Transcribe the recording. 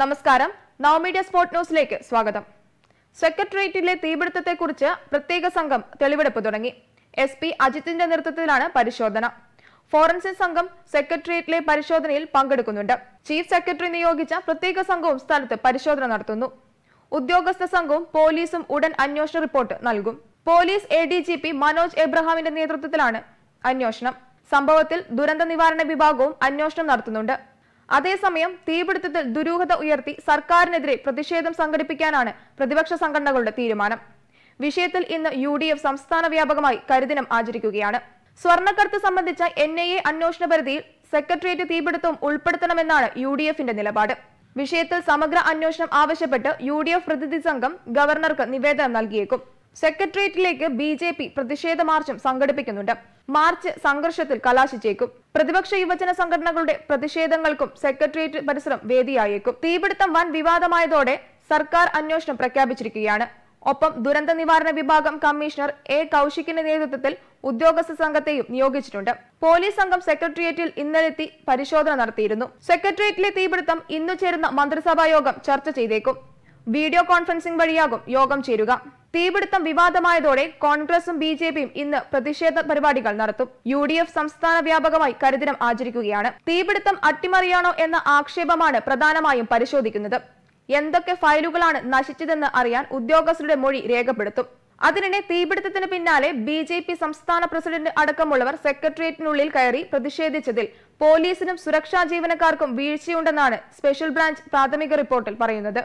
നമസ്കാരം നവ media sports ന്യൂസിലേക്ക് സ്വാഗതം സെക്രട്ടേറിയറ്റിലെ തീപിടുത്തത്തെക്കുറിച്ച് പ്രത്യേക സംഘം തെളിവെടുപ്പ് തുടങ്ങി എസ് പി അജിത്തിന്റെ നേതൃത്വത്തിലാണ് പരിശോധന ഫോറൻസിക് സംഘം സെക്രട്ടേറിയറ്റിലെ പരിശോധനയിൽ പങ്കെടുക്കുന്നുണ്ട് ചീഫ് സെക്രട്ടറി നിയോഗിച്ച പ്രത്യേക സംഘവും സ്ഥലത്ത് പരിശോധന നടത്തുന്നു ഉദ്യോഗസ്ഥ സംഘവും പോലീസും ഉടൻ അന്വേഷണ റിപ്പോർട്ട് നൽകും police A D G P Manoj എബ്രഹാമിന്റെ നേതൃത്വത്തിലാണ് അന്വേഷണം സംഭവത്തിൽ ദുരന്ത നിവാരണ വിഭാഗവും അന്വേഷണം നടത്തുന്നുണ്ട് അതേസമയം തീപിടുത്തത്തിൽ ദുരൂഹത ഉയർത്തി സർക്കാരിനെതിരെ പ്രതിഷേധം സംഘടിപ്പിക്കാനാണ് പ്രതിപക്ഷ സംഘടനകളുടെ തീരുമാനം വിഷയത്തിൽ ഇന്ന് യു ഡി എഫ് സംസ്ഥാന വ്യാപകമായി കരിദിനം ആചരിക്കുകയാണ് സ്വർണ്ണക്കടത്ത് സംബന്ധിച്ച എൻ ഐ എ അന്വേഷണ പരിധിയിൽ സെക്രട്ടേറിയറ്റ് തീപിടുത്തവും ഉൾപ്പെടുത്തണമെന്നാണ് യു ഡി എഫിന്റെ നിലപാട് വിഷയത്തിൽ സമഗ്ര അന്വേഷണം ആവശ്യപ്പെട്ട് യു ഡി എഫ് പ്രതിനിധി സംഘം ഗവർണർക്ക് നിവേദനം നൽകിയേക്കും സെക്രട്ടേറിയറ്റിലേക്ക് ബി ജെ പി പ്രതിഷേധ മാർച്ചും സംഘടിപ്പിക്കുന്നുണ്ട് മാർച്ച് സംഘർഷത്തിൽ കലാശിച്ചേക്കും പ്രതിപക്ഷ യുവജന സംഘടനകളുടെ പ്രതിഷേധങ്ങൾക്കും സെക്രട്ടേറിയറ്റ് പരിസരം വേദിയായേക്കും തീപിടുത്തം വൻ വിവാദമായതോടെ സർക്കാർ അന്വേഷണം പ്രഖ്യാപിച്ചിരിക്കുകയാണ് ഒപ്പം ദുരന്ത നിവാരണ വിഭാഗം കമ്മീഷണർ എ കൌശിക്കിന്റെ നേതൃത്വത്തിൽ ഉദ്യോഗസ്ഥ സംഘത്തെയും നിയോഗിച്ചിട്ടുണ്ട് പോലീസ് സംഘം സെക്രട്ടേറിയറ്റിൽ ഇന്നലെത്തി പരിശോധന നടത്തിയിരുന്നു സെക്രട്ടേറിയറ്റിലെ തീപിടുത്തം ഇന്നു ചേരുന്ന മന്ത്രിസഭാ യോഗം ചർച്ച ചെയ്തേക്കും വീഡിയോ കോൺഫറൻസിംഗ് വഴിയാകും യോഗം ചേരുക തീപിടുത്തം വിവാദമായതോടെ കോൺഗ്രസും ബി ജെ പിയും ഇന്ന് പ്രതിഷേധ പരിപാടികൾ നടത്തും യു ഡി എഫ് സംസ്ഥാന വ്യാപകമായി കരിദിനം ആചരിക്കുകയാണ് തീപിടുത്തം അട്ടിമറിയാണോ എന്ന ആക്ഷേപമാണ് പ്രധാനമായും പരിശോധിക്കുന്നത് എന്തൊക്കെ ഫയലുകളാണ് നശിച്ചതെന്ന് അറിയാൻ ഉദ്യോഗസ്ഥരുടെ മൊഴി രേഖപ്പെടുത്തും അതിനിടെ തീപിടുത്തത്തിന് പിന്നാലെ ബി ജെ പി സംസ്ഥാന പ്രസിഡന്റ് അടക്കമുള്ളവർ സെക്രട്ടേറിയറ്റിനുള്ളിൽ കയറി പ്രതിഷേധിച്ചതിൽ പോലീസിനും സുരക്ഷാ ജീവനക്കാർക്കും വീഴ്ചയുണ്ടെന്നാണ് സ്പെഷ്യൽ ബ്രാഞ്ച് പ്രാഥമിക റിപ്പോർട്ടിൽ പറയുന്നത്